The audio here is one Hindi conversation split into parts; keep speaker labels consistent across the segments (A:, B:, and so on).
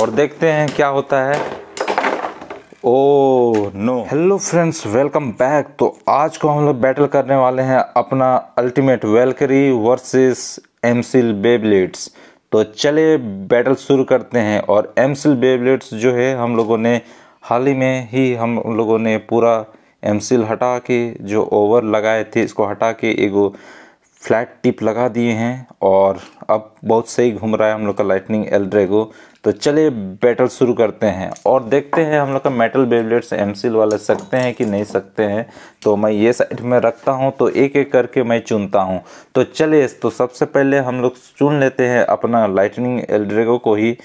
A: और देखते हैं क्या होता है oh no hello friends welcome back तो आज को हम लोग बैटल करने वाले हैं अपना अल्टीमेट वेलकरी वर्सेस एमसिल बेबलेट्स तो चले बैटल शुरू करते हैं और एमसिल बेबलेट्स जो है हम लोगों ने हाल ही में ही हम लोगों ने पूरा एमसिल हटा के जो ओवर लगाए थे इसको हटा के एगो फ्लैट टिप लगा दिए हैं और अब बहुत सही घूम रहा है हम लोग का लाइटनिंग एल्ड्रेगो तो चलिए बैटल शुरू करते हैं और देखते हैं हम लोग का मेटल बेबलेट्स एम सील वाले सकते हैं कि नहीं सकते हैं तो मैं ये साइड में रखता हूँ तो एक एक करके मैं चुनता हूँ तो चलिए तो सबसे पहले हम लोग चुन लेते हैं अपना लाइटनिंग एल्ड्रेगो को ही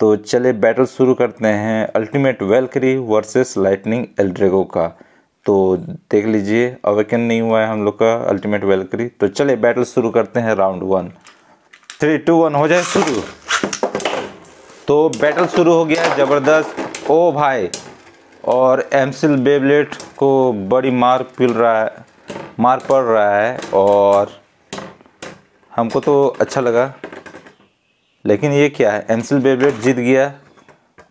A: तो चलिए बैटल शुरू करते हैं ultimate Valkyrie versus lightning L Drago का तो देख लीजिए अवेकन नहीं हुआ है हम लोग का अल्टीमेट वेलक्री तो चले बैटल शुरू करते हैं round one three two one हो जाए शुरू तो बैटल शुरू हो गया ज़बरदस्त ओ भाई और एमसिल बेबलेट को बड़ी मार पिल रहा है मार पड़ रहा है और हमको तो अच्छा लगा लेकिन ये क्या है एमसिल बेबलेट जीत गया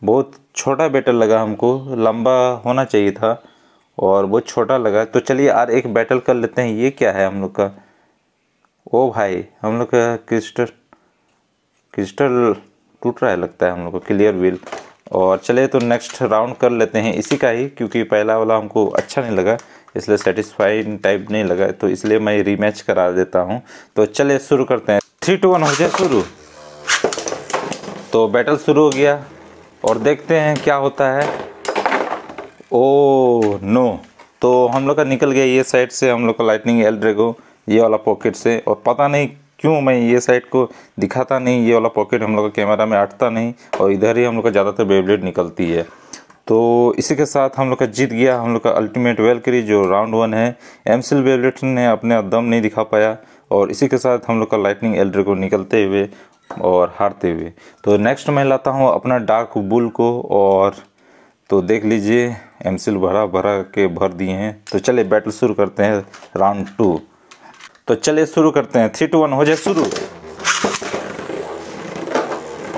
A: बहुत छोटा बैटल लगा हमको लंबा होना चाहिए था और बहुत छोटा लगा तो चलिए यार एक बैटल कर लेते हैं ये क्या है हम लोग का ओ भाई हम लोग का क्रिस्टल क्रिस्टल टूट रहा है लगता है हम लोग को क्लियर व्हील और चले तो नेक्स्ट राउंड कर लेते हैं इसी का ही क्योंकि पहला वाला हमको अच्छा नहीं लगा इसलिए सेटिस्फाइड टाइप नहीं लगा तो इसलिए मैं रीमैच करा देता हूँ तो चले शुरू करते हैं थ्री टू वन हो जाए शुरू तो बैटल शुरू हो गया और देखते हैं क्या होता है ओ oh, नो तो हम लोग का निकल गया ये साइड से हम लोग का लाइटनिंग एल ड्रेगो ये वाला पॉकेट से और पता नहीं क्यों मैं ये साइड को दिखाता नहीं ये वाला पॉकेट हम लोग का कैमरा में अटता नहीं और इधर ही हम लोग का ज़्यादातर बेबलेट निकलती है तो इसी के साथ हम लोग का जीत गया हम लोग का अल्टीमेट वेलकरी जो राउंड वन है एमसिल बेबलेट ने अपने दम नहीं दिखा पाया और इसी के साथ हम लोग का लाइटनिंग एल्डर को निकलते हुए और हारते हुए तो नेक्स्ट मैं लाता हूँ अपना डार्क बुल को और तो देख लीजिए एमसिल भरा भरा के भर दिए हैं तो चले बैटल शुरू करते हैं राउंड टू तो चलिए शुरू करते हैं थ्री टू वन हो जाए शुरू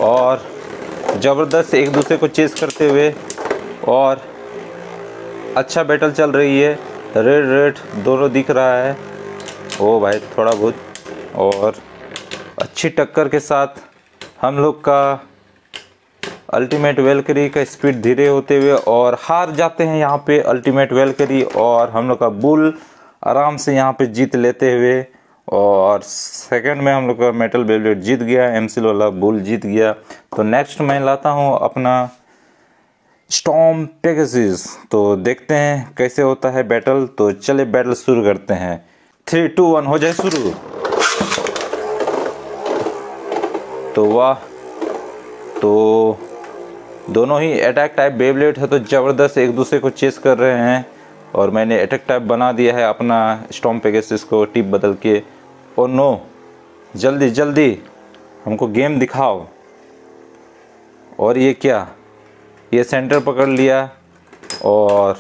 A: और ज़बरदस्त एक दूसरे को चेस करते हुए और अच्छा बैटल चल रही है रेड रेड दोनों दिख रहा है ओ भाई थोड़ा बहुत और अच्छी टक्कर के साथ हम लोग का अल्टीमेट वेलकरी का स्पीड धीरे होते हुए और हार जाते हैं यहाँ पे अल्टीमेट वेलकरी और हम लोग का बुल आराम से यहाँ पे जीत लेते हुए और सेकंड में हम लोग का मेटल बेबलेट जीत गया एम वाला बुल जीत गया तो नेक्स्ट मैं लाता हूँ अपना स्टॉम पेगसिस तो देखते हैं कैसे होता है बैटल तो चले बैटल शुरू करते हैं थ्री टू वन हो जाए शुरू तो वाह तो दोनों ही अटैक टाइप बेबलेट है तो ज़बरदस्त एक दूसरे को चेस कर रहे हैं और मैंने अटैक टाइप बना दिया है अपना स्टॉम पेगेसिस को टिप बदल के ओ नो जल्दी जल्दी हमको गेम दिखाओ और ये क्या ये सेंटर पकड़ लिया और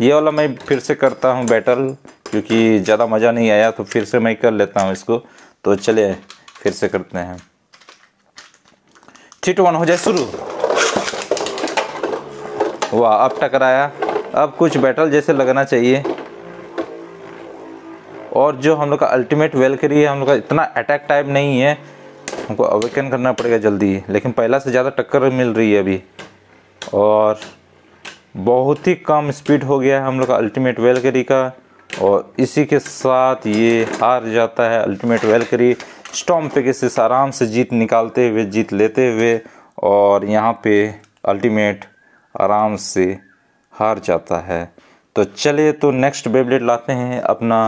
A: ये वाला मैं फिर से करता हूँ बैटल क्योंकि ज़्यादा मज़ा नहीं आया तो फिर से मैं कर लेता हूँ इसको तो चले फिर से करते हैं ठीक वन हो जाए शुरू वाह अब टकराया अब कुछ बैटल जैसे लगना चाहिए और जो हम लोग का अल्टीमेट वेलकरी है हम लोग का इतना अटैक टाइप नहीं है हमको अवेकन करना पड़ेगा जल्दी लेकिन पहला से ज़्यादा टक्कर मिल रही है अभी और बहुत ही कम स्पीड हो गया है हम लोग का अल्टीमेट वेलकरी का और इसी के साथ ये हार जाता है अल्टीमेट वेलकरी स्टॉम पे केसेस आराम से जीत निकालते हुए जीत लेते हुए और यहाँ पे अल्टीमेट आराम से हार जाता है तो चलिए तो नेक्स्ट बेबलेट लाते हैं अपना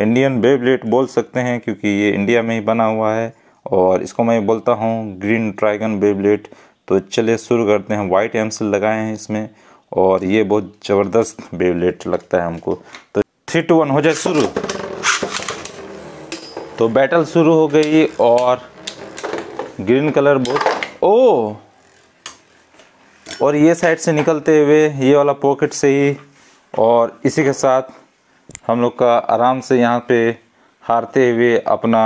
A: इंडियन बेबलेट बोल सकते हैं क्योंकि ये इंडिया में ही बना हुआ है और इसको मैं बोलता हूँ ग्रीन ड्रैगन बेबलेट तो चलिए शुरू करते हैं वाइट एमसिल लगाए हैं इसमें और ये बहुत ज़बरदस्त बेबलेट लगता है हमको तो थ्री टू वन हो जाए शुरू तो बैटल शुरू हो गई और ग्रीन कलर बहुत ओ और ये साइड से निकलते हुए ये वाला पॉकेट से ही और इसी के साथ हम लोग का आराम से यहाँ पे हारते हुए अपना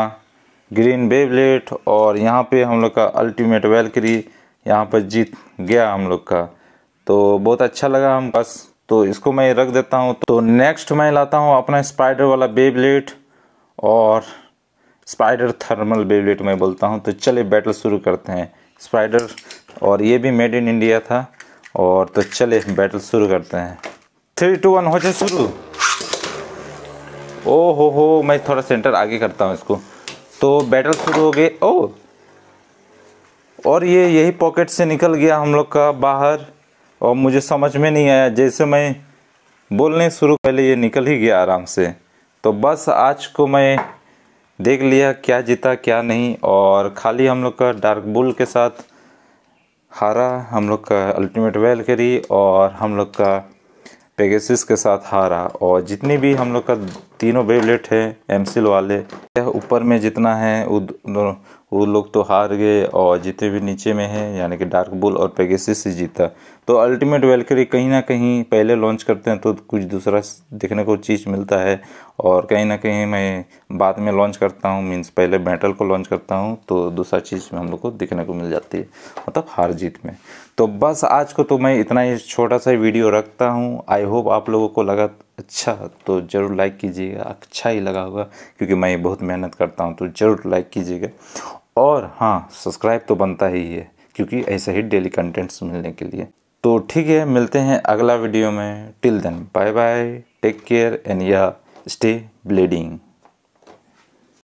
A: ग्रीन बेबलेट और यहाँ पे हम लोग का अल्टीमेट वेलकरी यहाँ पर जीत गया हम लोग का तो बहुत अच्छा लगा हम बस तो इसको मैं रख देता हूँ तो नेक्स्ट मैं लाता हूँ अपना स्पाइडर वाला बेबलेट और स्पाइडर थर्मल बेबलेट मैं बोलता हूँ तो चले बैटल शुरू करते हैं स्पाइडर और ये भी मेड इन इंडिया था और तो चले बैटल शुरू करते हैं थ्री टू वन हो जाए शुरू ओ हो हो मैं थोड़ा सेंटर आगे करता हूँ इसको तो बैटल शुरू हो गए ओ और ये यही पॉकेट से निकल गया हम लोग का बाहर और मुझे समझ में नहीं आया जैसे मैं बोलने शुरू पहले ये निकल ही गया आराम से तो बस आज को मैं देख लिया क्या जीता क्या नहीं और खाली हम लोग का डार्क बुल के साथ हारा हम लोग का अल्टीमेट वेलकरी और हम लोग का पेगेसिस के साथ हारा और जितनी भी हम लोग का तीनों बेबलेट है एमसिल वाले ऊपर में जितना है वो लोग तो हार गए और जितने भी नीचे में हैं यानी कि डार्क बुल और पेगेसिस से जीता तो अल्टीमेट वेलकरी कहीं ना कहीं पहले लॉन्च करते हैं तो कुछ दूसरा देखने को चीज़ मिलता है और कहीं ना कहीं मैं बाद में लॉन्च करता हूँ मीन्स पहले मेटल को लॉन्च करता हूँ तो दूसरा चीज़ में हम लोग को देखने को मिल जाती है मतलब हार जीत में तो बस आज को तो मैं इतना ही छोटा सा वीडियो रखता हूँ आई होप आप लोगों को लगा अच्छा तो ज़रूर लाइक कीजिएगा अच्छा ही लगा होगा क्योंकि मैं बहुत मेहनत करता हूँ तो ज़रूर लाइक कीजिएगा और हाँ सब्सक्राइब तो बनता ही है क्योंकि ऐसे ही डेली कंटेंट्स मिलने के लिए तो ठीक है मिलते हैं अगला वीडियो में till then bye bye take care and yeah stay bleeding